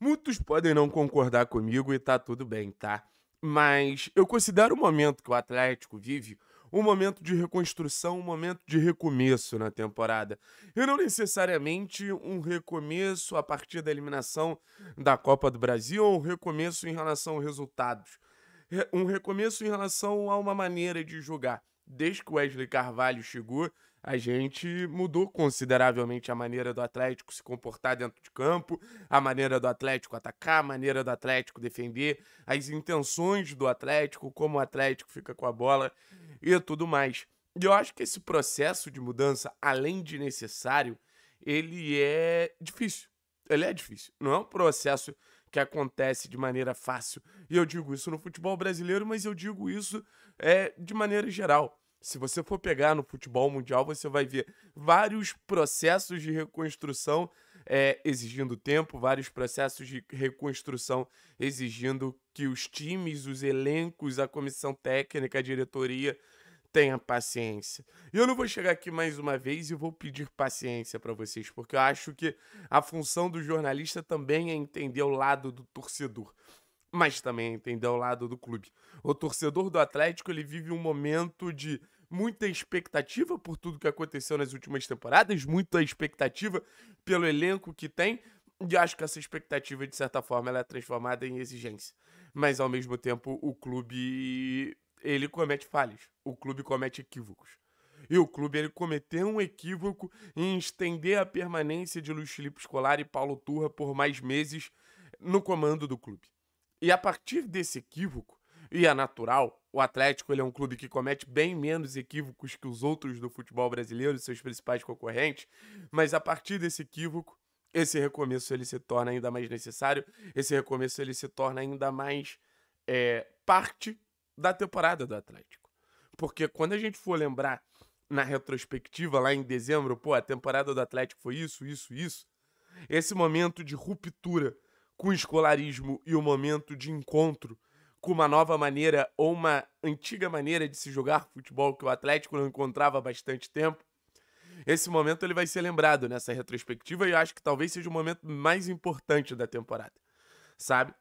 Muitos podem não concordar comigo e tá tudo bem, tá? Mas eu considero o momento que o Atlético vive um momento de reconstrução, um momento de recomeço na temporada. E não necessariamente um recomeço a partir da eliminação da Copa do Brasil ou um recomeço em relação aos resultados. Um recomeço em relação a uma maneira de jogar. Desde que o Wesley Carvalho chegou, a gente mudou consideravelmente a maneira do Atlético se comportar dentro de campo, a maneira do Atlético atacar, a maneira do Atlético defender, as intenções do Atlético, como o Atlético fica com a bola e tudo mais. E eu acho que esse processo de mudança, além de necessário, ele é difícil. Ele é difícil. Não é um processo que acontece de maneira fácil. E eu digo isso no futebol brasileiro, mas eu digo isso é, de maneira geral. Se você for pegar no futebol mundial, você vai ver vários processos de reconstrução é, exigindo tempo, vários processos de reconstrução exigindo que os times, os elencos, a comissão técnica, a diretoria tenha paciência. E eu não vou chegar aqui mais uma vez e vou pedir paciência para vocês, porque eu acho que a função do jornalista também é entender o lado do torcedor mas também entendeu o lado do clube. O torcedor do Atlético ele vive um momento de muita expectativa por tudo que aconteceu nas últimas temporadas, muita expectativa pelo elenco que tem, e acho que essa expectativa, de certa forma, ela é transformada em exigência. Mas, ao mesmo tempo, o clube ele comete falhas, o clube comete equívocos. E o clube ele cometeu um equívoco em estender a permanência de Luiz Felipe Scolari e Paulo Turra por mais meses no comando do clube. E a partir desse equívoco, e é natural, o Atlético ele é um clube que comete bem menos equívocos que os outros do futebol brasileiro e seus principais concorrentes, mas a partir desse equívoco, esse recomeço ele se torna ainda mais necessário, esse recomeço ele se torna ainda mais é, parte da temporada do Atlético. Porque quando a gente for lembrar na retrospectiva, lá em dezembro, pô, a temporada do Atlético foi isso, isso, isso, esse momento de ruptura com o escolarismo e o momento de encontro com uma nova maneira ou uma antiga maneira de se jogar futebol que o Atlético não encontrava há bastante tempo. Esse momento ele vai ser lembrado nessa retrospectiva e eu acho que talvez seja o momento mais importante da temporada, sabe?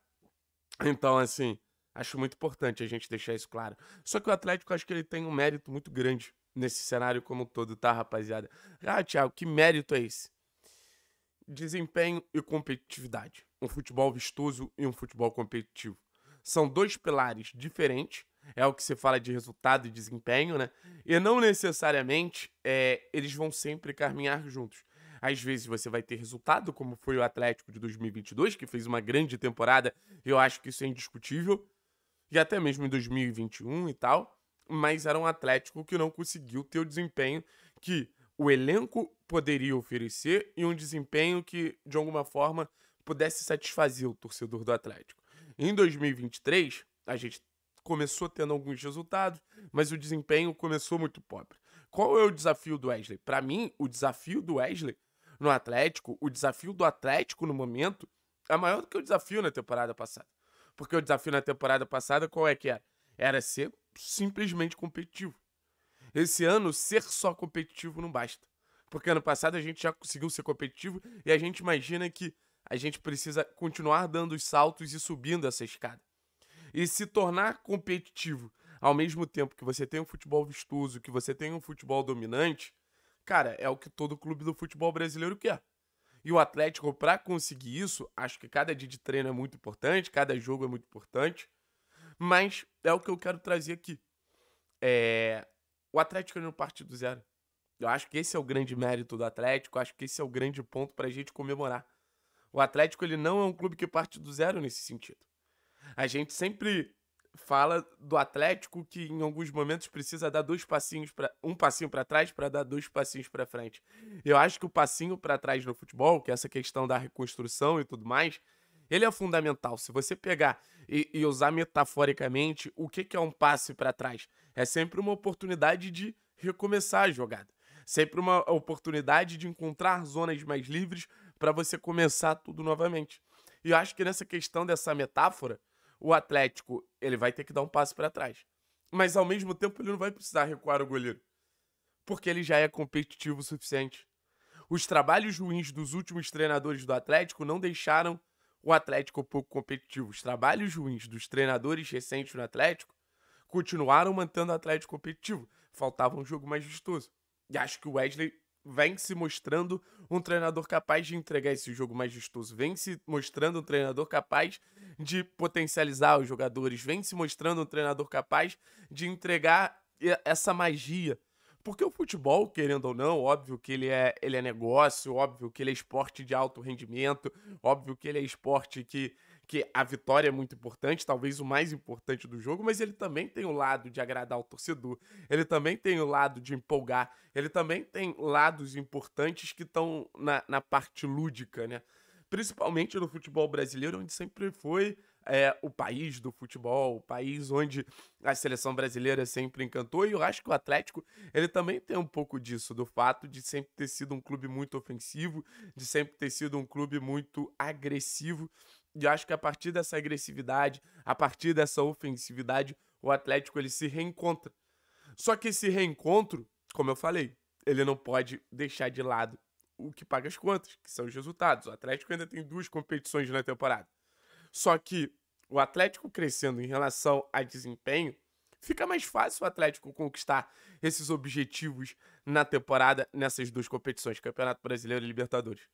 Então, assim, acho muito importante a gente deixar isso claro. Só que o Atlético acho que ele tem um mérito muito grande nesse cenário como um todo, tá, rapaziada? Ah, Thiago, que mérito é esse? desempenho e competitividade. Um futebol vistoso e um futebol competitivo. São dois pilares diferentes, é o que se fala de resultado e desempenho, né? E não necessariamente é, eles vão sempre caminhar juntos. Às vezes você vai ter resultado, como foi o Atlético de 2022, que fez uma grande temporada, eu acho que isso é indiscutível, e até mesmo em 2021 e tal, mas era um Atlético que não conseguiu ter o desempenho que o elenco poderia oferecer e um desempenho que, de alguma forma, pudesse satisfazer o torcedor do Atlético. Em 2023, a gente começou tendo alguns resultados, mas o desempenho começou muito pobre. Qual é o desafio do Wesley? Para mim, o desafio do Wesley no Atlético, o desafio do Atlético no momento, é maior do que o desafio na temporada passada. Porque o desafio na temporada passada, qual é que era? Era ser simplesmente competitivo. Esse ano, ser só competitivo não basta porque ano passado a gente já conseguiu ser competitivo e a gente imagina que a gente precisa continuar dando os saltos e subindo essa escada. E se tornar competitivo ao mesmo tempo que você tem um futebol vistoso, que você tem um futebol dominante, cara, é o que todo clube do futebol brasileiro quer. E o Atlético, para conseguir isso, acho que cada dia de treino é muito importante, cada jogo é muito importante, mas é o que eu quero trazer aqui. É... O Atlético não parte do zero. Eu acho que esse é o grande mérito do Atlético, acho que esse é o grande ponto para a gente comemorar. O Atlético ele não é um clube que parte do zero nesse sentido. A gente sempre fala do Atlético que em alguns momentos precisa dar dois passinhos para um passinho para trás para dar dois passinhos para frente. Eu acho que o passinho para trás no futebol, que é essa questão da reconstrução e tudo mais, ele é fundamental. Se você pegar e, e usar metaforicamente, o que, que é um passe para trás? É sempre uma oportunidade de recomeçar a jogada. Sempre uma oportunidade de encontrar zonas mais livres para você começar tudo novamente. E eu acho que nessa questão dessa metáfora, o Atlético ele vai ter que dar um passo para trás. Mas ao mesmo tempo ele não vai precisar recuar o goleiro, porque ele já é competitivo o suficiente. Os trabalhos ruins dos últimos treinadores do Atlético não deixaram o Atlético pouco competitivo. Os trabalhos ruins dos treinadores recentes no Atlético continuaram mantendo o Atlético competitivo. Faltava um jogo mais vistoso. E acho que o Wesley vem se mostrando um treinador capaz de entregar esse jogo mais vistoso, vem se mostrando um treinador capaz de potencializar os jogadores, vem se mostrando um treinador capaz de entregar essa magia. Porque o futebol, querendo ou não, óbvio que ele é, ele é negócio, óbvio que ele é esporte de alto rendimento, óbvio que ele é esporte que que a vitória é muito importante, talvez o mais importante do jogo, mas ele também tem o lado de agradar o torcedor, ele também tem o lado de empolgar, ele também tem lados importantes que estão na, na parte lúdica, né? Principalmente no futebol brasileiro, onde sempre foi é, o país do futebol, o país onde a seleção brasileira sempre encantou, e eu acho que o Atlético ele também tem um pouco disso, do fato de sempre ter sido um clube muito ofensivo, de sempre ter sido um clube muito agressivo, e acho que a partir dessa agressividade, a partir dessa ofensividade, o Atlético ele se reencontra. Só que esse reencontro, como eu falei, ele não pode deixar de lado o que paga as contas, que são os resultados. O Atlético ainda tem duas competições na temporada. Só que o Atlético crescendo em relação a desempenho, fica mais fácil o Atlético conquistar esses objetivos na temporada nessas duas competições, Campeonato Brasileiro e Libertadores.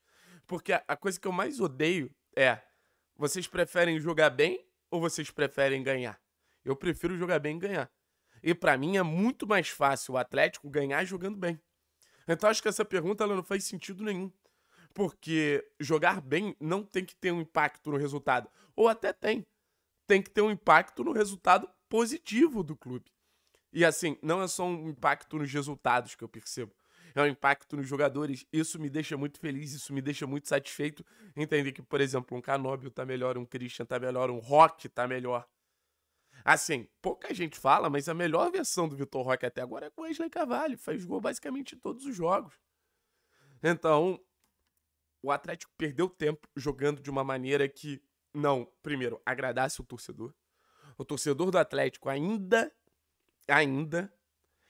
Porque a coisa que eu mais odeio é vocês preferem jogar bem ou vocês preferem ganhar? Eu prefiro jogar bem e ganhar. E para mim é muito mais fácil o Atlético ganhar jogando bem. Então acho que essa pergunta ela não faz sentido nenhum. Porque jogar bem não tem que ter um impacto no resultado. Ou até tem. Tem que ter um impacto no resultado positivo do clube. E assim, não é só um impacto nos resultados que eu percebo é um impacto nos jogadores. Isso me deixa muito feliz, isso me deixa muito satisfeito. Entender que, por exemplo, um Canóbio tá melhor, um Christian tá melhor, um Rock tá melhor. Assim, pouca gente fala, mas a melhor versão do Vitor Rock até agora é com o Wesley Carvalho. Faz gol basicamente em todos os jogos. Então, o Atlético perdeu tempo jogando de uma maneira que, não, primeiro, agradasse o torcedor. O torcedor do Atlético ainda, ainda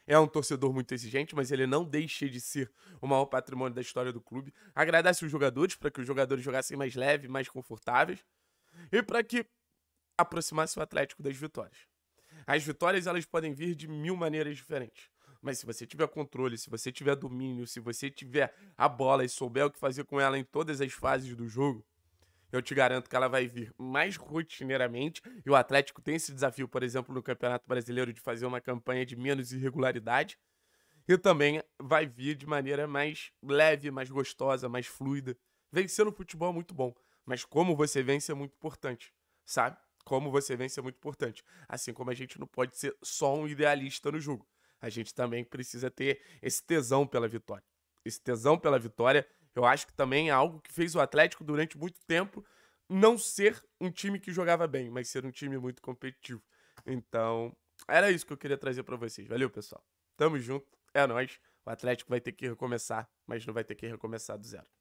é um torcedor muito exigente, mas ele não deixa de ser o maior patrimônio da história do clube. Agradasse os jogadores, para que os jogadores jogassem mais leve, mais confortáveis, e para que aproximasse o Atlético das vitórias. As vitórias elas podem vir de mil maneiras diferentes. Mas se você tiver controle, se você tiver domínio, se você tiver a bola e souber o que fazer com ela em todas as fases do jogo, eu te garanto que ela vai vir mais rotineiramente. E o Atlético tem esse desafio, por exemplo, no Campeonato Brasileiro, de fazer uma campanha de menos irregularidade. E também vai vir de maneira mais leve, mais gostosa, mais fluida. Vencer no futebol é muito bom, mas como você vence é muito importante, sabe? Como você vence é muito importante. Assim como a gente não pode ser só um idealista no jogo. A gente também precisa ter esse tesão pela vitória. Esse tesão pela vitória eu acho que também é algo que fez o Atlético durante muito tempo não ser um time que jogava bem, mas ser um time muito competitivo. Então, era isso que eu queria trazer para vocês. Valeu, pessoal. Tamo junto. É nós. O Atlético vai ter que recomeçar, mas não vai ter que recomeçar do zero.